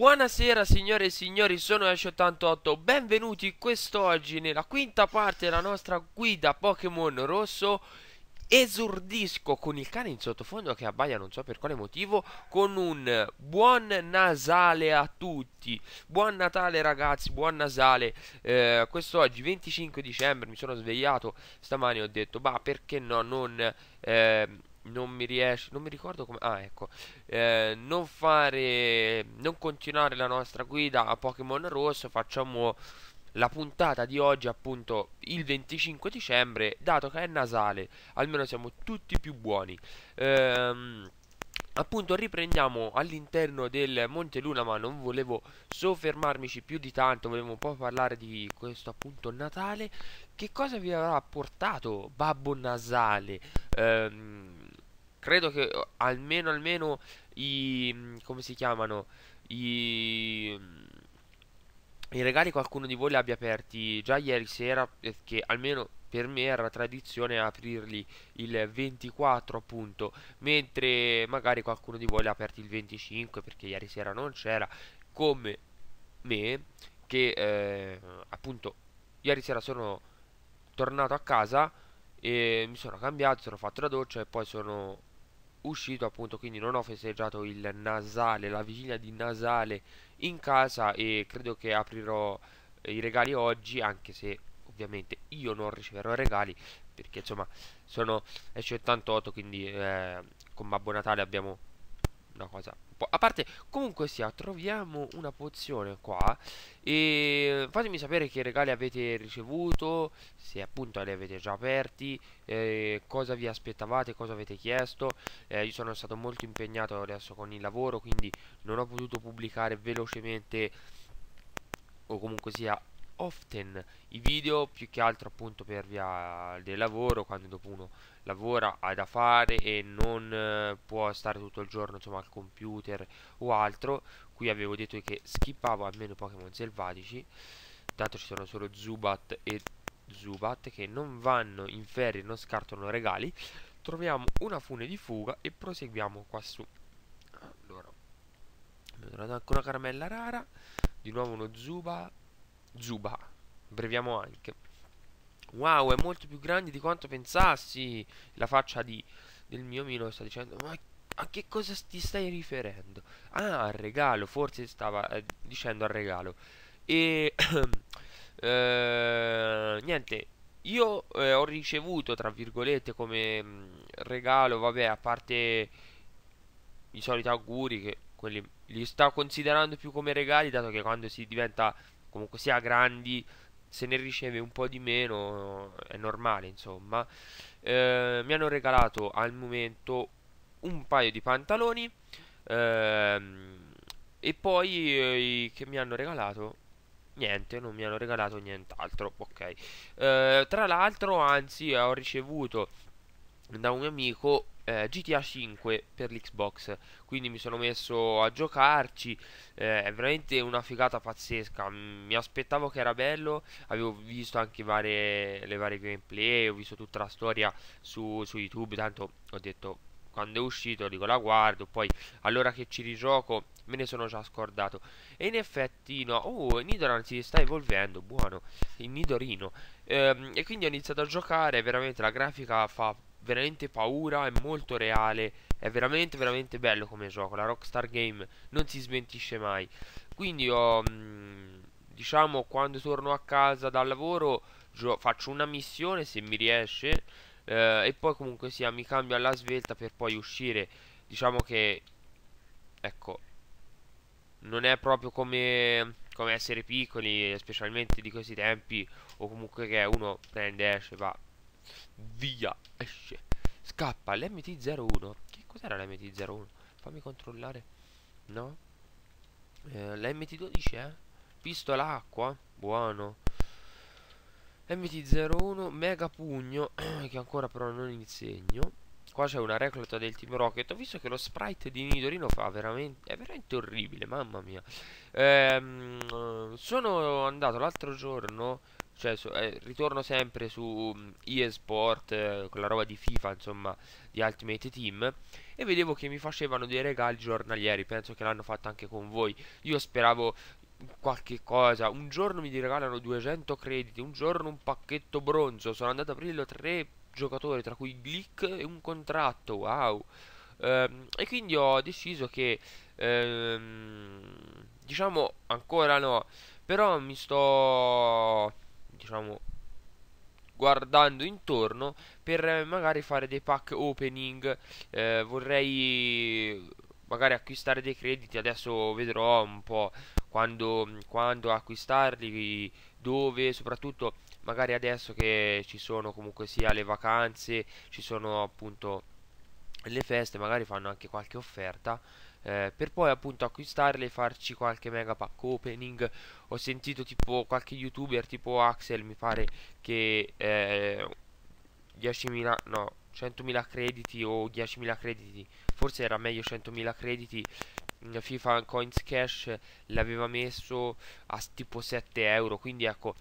Buonasera signore e signori, sono Ash88, benvenuti quest'oggi nella quinta parte della nostra guida Pokémon Rosso Esordisco con il cane in sottofondo che abbaia non so per quale motivo Con un buon nasale a tutti Buon Natale ragazzi, buon nasale eh, Quest'oggi 25 dicembre mi sono svegliato stamani e ho detto Bah perché no non... Eh, non mi riesce, non mi ricordo come, ah ecco, eh, non fare, non continuare la nostra guida a Pokémon Rosso, facciamo la puntata di oggi appunto il 25 dicembre, dato che è nasale, almeno siamo tutti più buoni. Ehm, appunto riprendiamo all'interno del Monte Luna ma non volevo soffermarmici più di tanto volevo un po' parlare di questo appunto Natale che cosa vi avrà portato Babbo Nasale ehm, credo che eh, almeno almeno i mm, come si chiamano i mm, i regali qualcuno di voi li abbia aperti già ieri sera perché almeno per me era tradizione aprirli il 24 appunto mentre magari qualcuno di voi li ha aperti il 25 perché ieri sera non c'era come me che eh, appunto ieri sera sono tornato a casa e mi sono cambiato, sono fatto la doccia e poi sono uscito appunto quindi non ho festeggiato il nasale la vigilia di nasale in casa e credo che aprirò eh, i regali oggi anche se ovviamente io non riceverò regali perché insomma sono esce 88 quindi eh, con Babbo Natale abbiamo una cosa un po'... A parte, comunque sia, troviamo una pozione qua E fatemi sapere che regali avete ricevuto Se appunto li avete già aperti eh, Cosa vi aspettavate, cosa avete chiesto eh, Io sono stato molto impegnato adesso con il lavoro Quindi non ho potuto pubblicare velocemente o comunque sia often i video più che altro appunto per via del lavoro quando dopo uno lavora ha da fare e non eh, può stare tutto il giorno insomma al computer o altro qui avevo detto che skippavo almeno Pokémon selvatici tanto ci sono solo Zubat e Zubat che non vanno in ferie non scartano regali troviamo una fune di fuga e proseguiamo qua su allora mi è tornata anche una caramella rara di nuovo uno Zubat Zuba. Breviamo anche. Wow, è molto più grande di quanto pensassi. La faccia di, del mio Mino sta dicendo, ma a che cosa ti stai riferendo? Ah, al regalo, forse stava eh, dicendo al regalo. E... eh, niente, io eh, ho ricevuto, tra virgolette, come mh, mm, regalo, vabbè, a parte i soliti auguri, che quelli li sto considerando più come regali, dato che quando si diventa comunque sia grandi, se ne riceve un po' di meno è normale insomma eh, mi hanno regalato al momento un paio di pantaloni ehm, e poi eh, che mi hanno regalato niente non mi hanno regalato nient'altro ok eh, tra l'altro anzi ho ricevuto da un mio amico eh, GTA 5 per l'Xbox quindi mi sono messo a giocarci eh, è veramente una figata pazzesca mi aspettavo che era bello avevo visto anche varie, le varie gameplay ho visto tutta la storia su, su YouTube tanto ho detto quando è uscito dico la guardo poi allora che ci rigioco me ne sono già scordato e in effetti no oh Nidoran si sta evolvendo buono il Nidorino ehm, e quindi ho iniziato a giocare veramente la grafica fa veramente paura, è molto reale, è veramente veramente bello come gioco, la Rockstar Game non si smentisce mai. Quindi io, mm, diciamo, quando torno a casa dal lavoro faccio una missione se mi riesce eh, e poi comunque sia mi cambio alla svelta per poi uscire. Diciamo che, ecco, non è proprio come, come essere piccoli, specialmente di questi tempi, o comunque che uno prende, esce, va, Via, esce. Scappa, l'MT01. Che cos'era l'MT01? Fammi controllare. No? Eh, L'MT12, eh? Pistola acqua. Buono. MT01, mega pugno, che ancora però non insegno. Qua c'è una recluta del Team Rocket. Ho visto che lo sprite di Nidorino fa veramente. È veramente orribile, mamma mia. Ehm, sono andato l'altro giorno cioè su, eh, ritorno sempre su mm, eSport, eh, con roba di FIFA, insomma, di Ultimate Team, e vedevo che mi facevano dei regali giornalieri, penso che l'hanno fatto anche con voi, io speravo qualche cosa, un giorno mi regalano 200 crediti, un giorno un pacchetto bronzo, sono andato a aprirlo tre giocatori, tra cui Glick e un contratto, wow! Ehm, e quindi ho deciso che, ehm, diciamo, ancora no, però mi sto diciamo guardando intorno per eh, magari fare dei pack opening eh, vorrei magari acquistare dei crediti adesso vedrò un po' quando, quando acquistarli dove soprattutto magari adesso che ci sono comunque sia le vacanze ci sono appunto le feste magari fanno anche qualche offerta eh, per poi appunto acquistarle e farci qualche mega pack opening ho sentito tipo qualche youtuber tipo Axel mi pare che eh, 10.000 no 100.000 crediti o 10.000 crediti forse era meglio 100.000 crediti mm, FIFA Coins Cash l'aveva messo a tipo 7 euro quindi ecco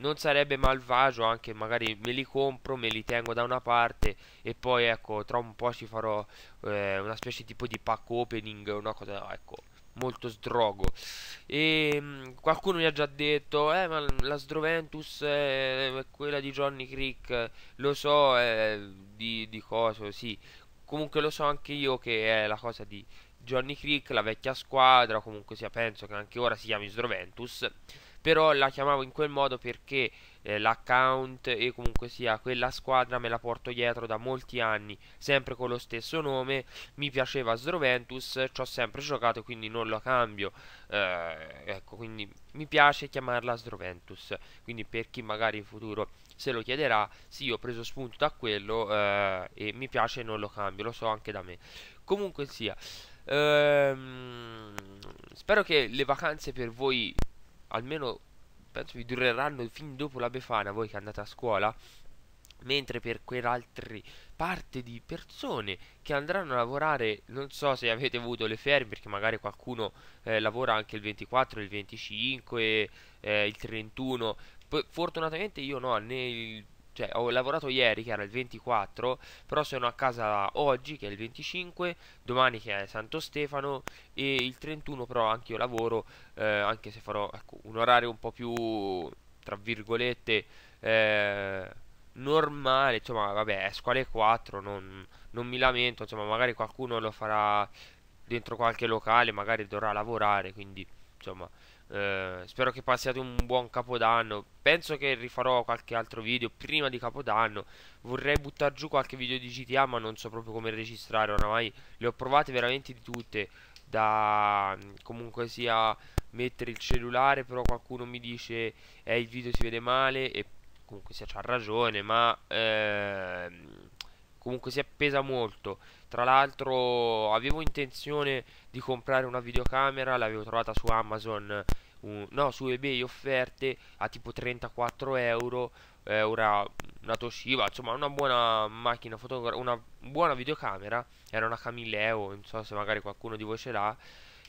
non sarebbe malvagio anche magari me li compro, me li tengo da una parte e poi ecco tra un po' ci farò eh, una specie tipo di pack opening, una cosa ecco molto sdrogo e ehm, qualcuno mi ha già detto eh ma la Sdroventus è, è quella di Johnny Creek lo so è, di, di cosa sì comunque lo so anche io che è la cosa di Johnny Creek la vecchia squadra comunque sia penso che anche ora si chiami Sdroventus però la chiamavo in quel modo perché eh, l'account e comunque sia quella squadra me la porto dietro da molti anni, sempre con lo stesso nome, mi piaceva Sroventus, ci ho sempre giocato quindi non lo cambio, eh, ecco quindi mi piace chiamarla Sroventus, quindi per chi magari in futuro se lo chiederà, sì ho preso spunto da quello eh, e mi piace e non lo cambio, lo so anche da me, comunque sia. Ehm, spero che le vacanze per voi almeno penso vi dureranno fin dopo la Befana, voi che andate a scuola, mentre per quell'altra parte di persone che andranno a lavorare, non so se avete avuto le ferme, perché magari qualcuno eh, lavora anche il 24, il 25, eh, il 31, P fortunatamente io no, né il cioè ho lavorato ieri che era il 24, però sono a casa oggi che è il 25, domani che è Santo Stefano e il 31 però anche io lavoro, eh, anche se farò ecco, un orario un po' più, tra virgolette, eh, normale, insomma vabbè esco alle 4, non, non mi lamento, insomma magari qualcuno lo farà dentro qualche locale, magari dovrà lavorare, quindi insomma eh, spero che passiate un buon capodanno. Penso che rifarò qualche altro video prima di capodanno. Vorrei buttare giù qualche video di GTA, ma non so proprio come registrare. Oramai le ho provate veramente di tutte. Da mm, comunque sia mettere il cellulare, però qualcuno mi dice eh il video si vede male e comunque sia c'ha ragione, ma ehm, comunque si è appesa molto tra l'altro avevo intenzione di comprare una videocamera l'avevo trovata su Amazon un, no su ebay offerte a tipo 34 euro eh, ora una Toshiba insomma una buona macchina fotografica una buona videocamera era una camilleo non so se magari qualcuno di voi ce l'ha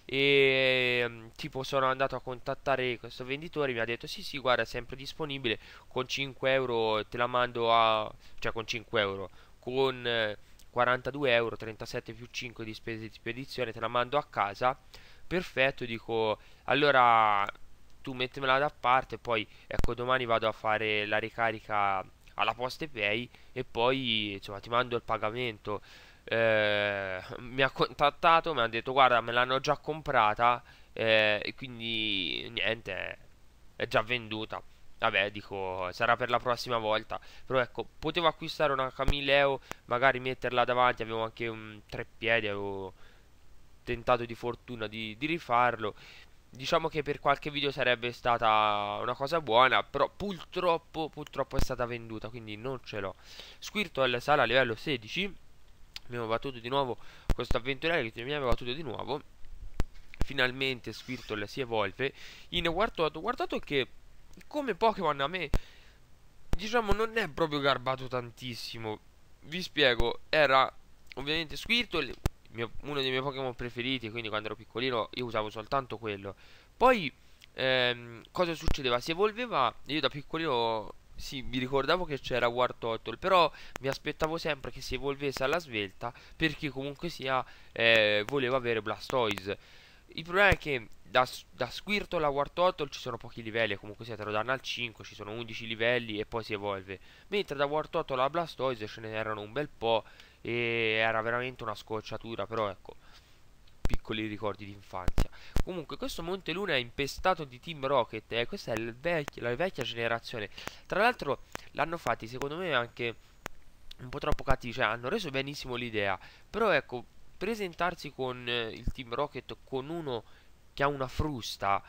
e ehm, tipo sono andato a contattare questo venditore mi ha detto sì sì guarda è sempre disponibile con 5 euro te la mando a cioè con 5 euro con 42 eh, euro 37 più 5 di spese di spedizione te la mando a casa perfetto dico allora tu mettemela da parte poi ecco domani vado a fare la ricarica alla poste pay e poi insomma ti mando il pagamento eh, mi ha contattato mi ha detto guarda me l'hanno già comprata eh, e quindi niente è già venduta Vabbè, dico, sarà per la prossima volta. Però ecco, potevo acquistare una Camilleo, magari metterla davanti, avevo anche un tre avevo tentato di fortuna di, di rifarlo. Diciamo che per qualche video sarebbe stata una cosa buona, però purtroppo, purtroppo è stata venduta, quindi non ce l'ho. Squirtle sala livello 16, abbiamo battuto di nuovo questo avventuriere che mi aveva battuto di nuovo. Finalmente Squirtle si evolve. In guardato, guardato che come Pokémon a me, diciamo, non è proprio garbato tantissimo. Vi spiego, era ovviamente Squirtle, mio, uno dei miei Pokémon preferiti, quindi quando ero piccolino io usavo soltanto quello. Poi, ehm, cosa succedeva? Si evolveva, io da piccolino sì, mi ricordavo che c'era Wartottle, però mi aspettavo sempre che si evolvesse alla svelta perché comunque sia eh, volevo avere Blastoise. Il problema è che da, da Squirtle War Wartortle ci sono pochi livelli, comunque sia te lo al 5, ci sono 11 livelli e poi si evolve. Mentre da War Wartortle a Blastoise ce ne erano un bel po' e era veramente una scocciatura, però ecco, piccoli ricordi di infanzia. Comunque questo Monte Luna è impestato di Team Rocket, eh, questa è vecch la vecchia generazione. Tra l'altro l'hanno fatti secondo me anche un po' troppo cattivi, cioè hanno reso benissimo l'idea, però ecco presentarsi con eh, il Team Rocket con uno che ha una frusta,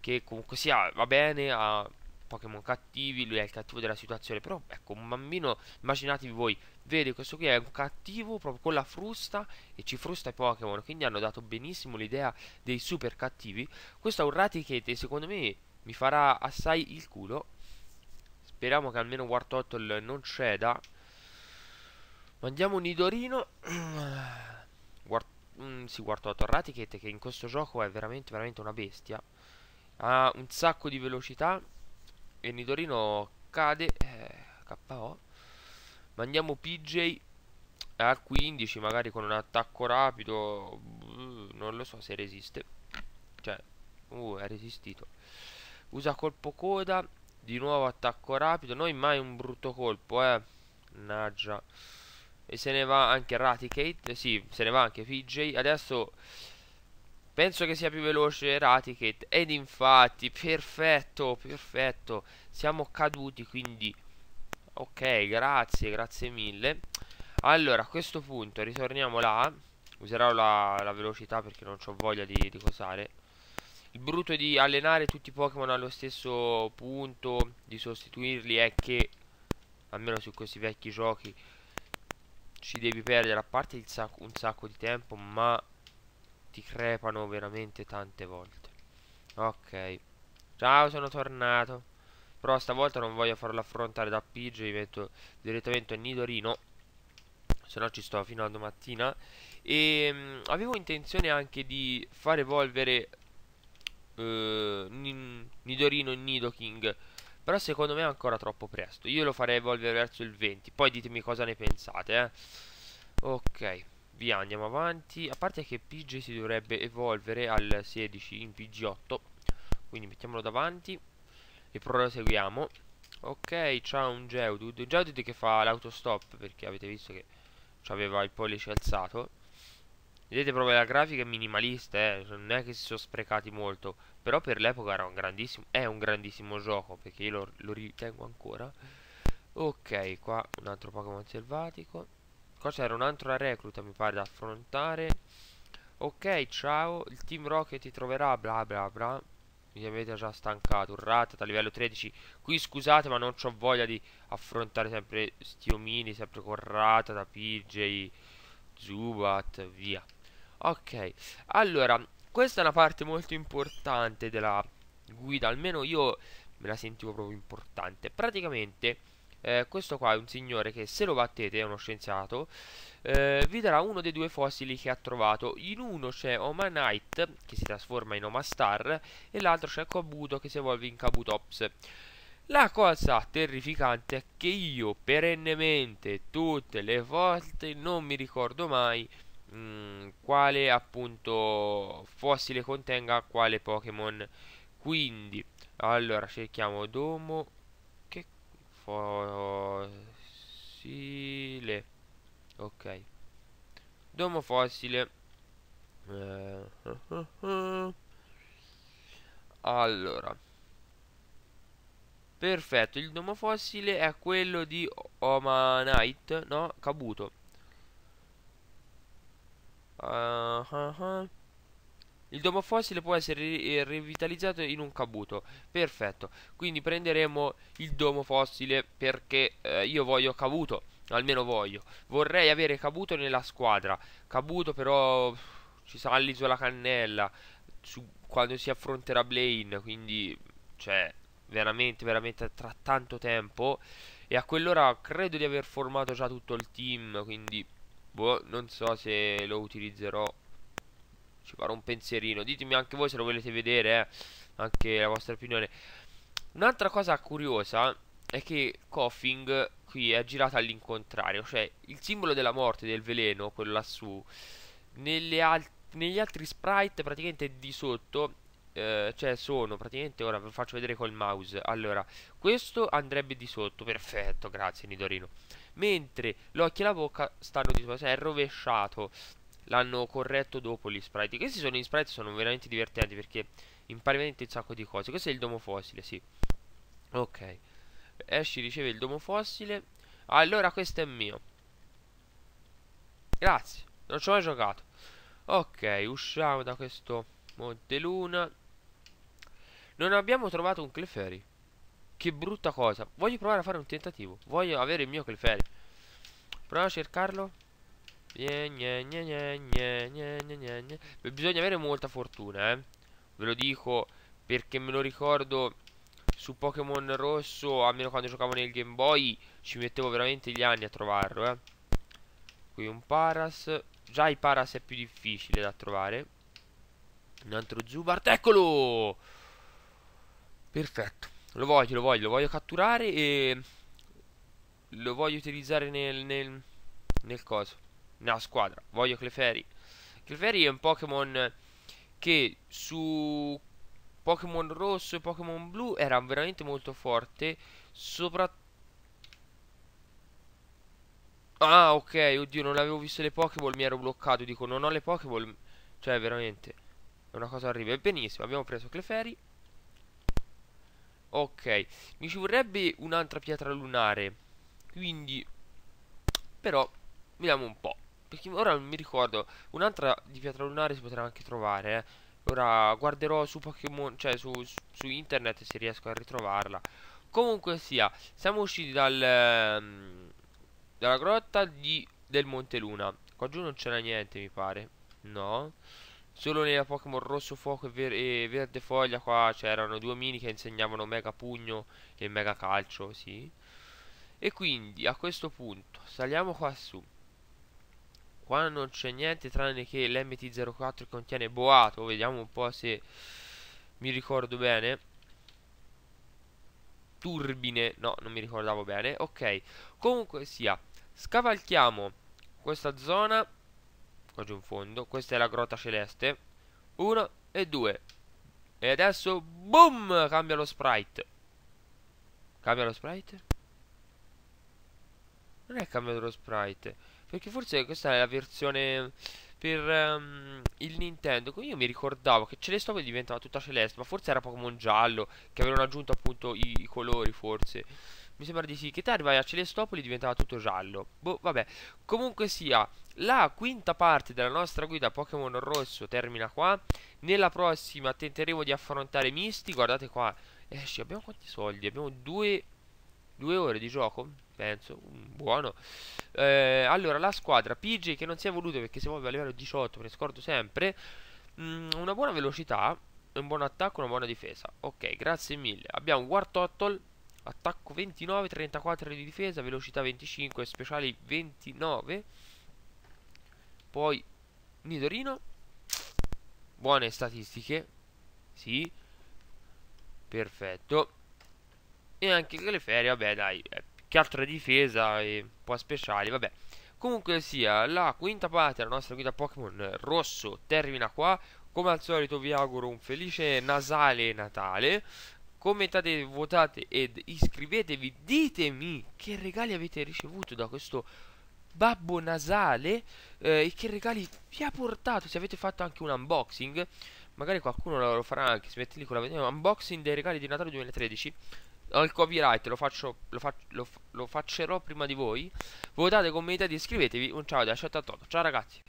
che comunque sia, va bene, ha Pokémon cattivi, lui è il cattivo della situazione, però ecco, un bambino, immaginatevi voi, vede questo qui è un cattivo proprio con la frusta e ci frusta i Pokémon, quindi hanno dato benissimo l'idea dei super cattivi. Questo è un Raticate secondo me mi farà assai il culo. Speriamo che almeno War Turtle non ceda. Mandiamo un Nidorino. Guard mm, sì, guardò Torraticket che in questo gioco è veramente, veramente una bestia. Ha un sacco di velocità e Nidorino cade, eh, KO. Mandiamo PJ a 15, magari con un attacco rapido, mm, non lo so se resiste. Cioè, uh, è resistito. Usa colpo coda, di nuovo attacco rapido, noi mai un brutto colpo, eh. Naggia e se ne va anche Raticate, eh sì, se ne va anche PJ, adesso penso che sia più veloce Raticate, ed infatti, perfetto, perfetto, siamo caduti, quindi, ok, grazie, grazie mille, allora, a questo punto, ritorniamo là, userò la, la velocità perché non ho voglia di, di cosare, il brutto di allenare tutti i Pokémon allo stesso punto, di sostituirli, è che, almeno su questi vecchi giochi, ci devi perdere a parte sacco, un sacco di tempo ma ti crepano veramente tante volte ok ciao sono tornato però stavolta non voglio farlo affrontare da Pidge mi metto direttamente a Nidorino se no ci sto fino a domattina e ehm, mh, avevo intenzione anche di far evolvere eh, Nidorino in Nidoking però secondo me è ancora troppo presto. Io lo farei evolvere verso il 20. Poi ditemi cosa ne pensate, eh. Ok, via, andiamo avanti. A parte che PG si dovrebbe evolvere al 16 in PG8. Quindi mettiamolo davanti. E proseguiamo. Ok, c'ha un Geodude. Geodude che fa l'autostop, perché avete visto che aveva il pollice alzato. Vedete proprio la grafica è minimalista, eh? non è che si sono sprecati molto, però per l'epoca era un grandissimo, è un grandissimo gioco, perché io lo, lo ritengo ancora. Ok, qua un altro Pokémon selvatico. Qua c'era un'altra recluta, mi pare, da affrontare. Ok, ciao, il Team Rocket ti troverà, bla bla bla. Mi avete già stancato, un ratat a livello 13. Qui scusate, ma non ho voglia di affrontare sempre sti omini, sempre con ratat, PJ, Zubat, via. Ok, allora, questa è una parte molto importante della guida, almeno io me la sentivo proprio importante. Praticamente, eh, questo qua è un signore che se lo battete, è uno scienziato, eh, vi darà uno dei due fossili che ha trovato. In uno c'è Oma Knight, che si trasforma in Oma Star, e l'altro c'è Kabuto, che si evolve in Kabutops. La cosa terrificante è che io perennemente, tutte le volte, non mi ricordo mai Mm, quale appunto fossile contenga quale Pokémon. Quindi, allora cerchiamo domo che fossile. Ok. Domo fossile. Eh, allora. Perfetto, il domo fossile è quello di Omanite, no? Kabuto. Uh, uh, Il domo fossile può essere eh, rivitalizzato in un cabuto. Perfetto. Quindi prenderemo il domo fossile perché eh, io voglio cabuto. Almeno voglio. Vorrei avere cabuto nella squadra. Cabuto però ci sarà l'isola cannella. Su, quando si affronterà Blaine. Quindi, cioè, veramente, veramente tra tanto tempo. E a quell'ora credo di aver formato già tutto il team. Quindi Boh, non so se lo utilizzerò. Ci farò un pensierino. Ditemi anche voi se lo volete vedere, eh. Anche la vostra opinione. Un'altra cosa curiosa è che Coughing qui è girata all'incontrario. Cioè, il simbolo della morte, del veleno, quello lassù, al negli altri sprite praticamente di sotto eh, cioè sono praticamente ora ve lo faccio vedere col mouse allora questo andrebbe di sotto perfetto grazie Nidorino mentre l'occhio e la bocca stanno di cioè è rovesciato l'hanno corretto dopo gli sprite questi sono gli sprite sono veramente divertenti perché impari veramente un sacco di cose questo è il domo fossile sì ok Esci riceve il domo fossile allora questo è mio grazie non ci ho mai giocato ok usciamo da questo monte luna non abbiamo trovato un Clefairy che brutta cosa. Voglio provare a fare un tentativo. Voglio avere il mio Clefairy. Proviamo a cercarlo. Gne, gne, gne, Beh, bisogna avere molta fortuna, eh. Ve lo dico perché me lo ricordo su Pokémon Rosso, almeno quando giocavo nel Game Boy, ci mettevo veramente gli anni a trovarlo, eh. Qui un Paras. Già il Paras è più difficile da trovare. Un altro Zubat. Eccolo! Perfetto. Lo voglio, lo voglio, lo voglio catturare e... Lo voglio utilizzare nel... Nel, nel coso. Nella squadra. Voglio Clefairy. Clefairy è un Pokémon che su Pokémon rosso e Pokémon blu era veramente molto forte. Soprattutto... Ah, ok, oddio, non avevo visto le Pokéball, mi ero bloccato. Dico, non ho le Pokéball. Cioè, veramente, è una cosa orribile. Benissimo, abbiamo preso Clefairy. Ok, mi ci vorrebbe un'altra pietra lunare. Quindi, però, vediamo un po'. Perché ora non mi ricordo, un'altra di pietra lunare si potrà anche trovare, eh. Ora guarderò su Pokémon, cioè su, su, internet se riesco a ritrovarla. Comunque sia, siamo usciti dal, um, dalla grotta di, del Monte Luna. Qua giù non c'era niente, mi pare. No. Solo nella Pokémon Rosso Fuoco e, ver e Verde Foglia qua c'erano cioè, due mini che insegnavano Mega Pugno e Mega Calcio, sì. E quindi a questo punto saliamo qua su. Qua non c'è niente tranne che l'MT04 contiene boato, vediamo un po' se mi ricordo bene. Turbine, no, non mi ricordavo bene. Ok, comunque sia, scavalchiamo questa zona qua giù in fondo. Questa è la grotta celeste. Uno e due. E adesso, boom, cambia lo sprite. Cambia lo sprite? Non è cambiato lo sprite. Perché forse questa è la versione per um, il Nintendo. Quindi io mi ricordavo che Celeste poi diventava tutta celeste, ma forse era Pokémon giallo, che avevano aggiunto appunto i, i colori forse. Mi sembra di sì. Che te arrivai a Celestopoli diventava tutto giallo. Boh, vabbè. Comunque sia, la quinta parte della nostra guida Pokémon Rosso termina qua. Nella prossima tenteremo di affrontare Misti. Guardate qua. Esci, eh, abbiamo quanti soldi? Abbiamo due, due ore di gioco? Penso, mm, buono. Eh, allora, la squadra PJ che non si è voluto perché si muove a livello 18, me ne scordo sempre. Mm, una buona velocità, un buon attacco, una buona difesa. Ok, grazie mille. Abbiamo War attacco 29, 34 di difesa, velocità 25, speciali 29. Poi Nidorino, buone statistiche, sì, perfetto. E anche Clefairy, vabbè dai, eh, che altra difesa e un po' speciali, vabbè. Comunque sia, la quinta parte della nostra guida Pokémon eh, rosso termina qua. Come al solito vi auguro un felice nasale Natale commentate, votate ed iscrivetevi. Ditemi che regali avete ricevuto da questo babbo nasale eh, e che regali vi ha portato. Se avete fatto anche un unboxing, magari qualcuno lo farà anche. Si lì con la vedete, unboxing dei regali di Natale 2013. Ho il copyright, lo, faccio, lo, fac lo, lo faccerò prima di voi. Votate, commentate, iscrivetevi. Un ciao da Ciao a tutti. Ciao ragazzi.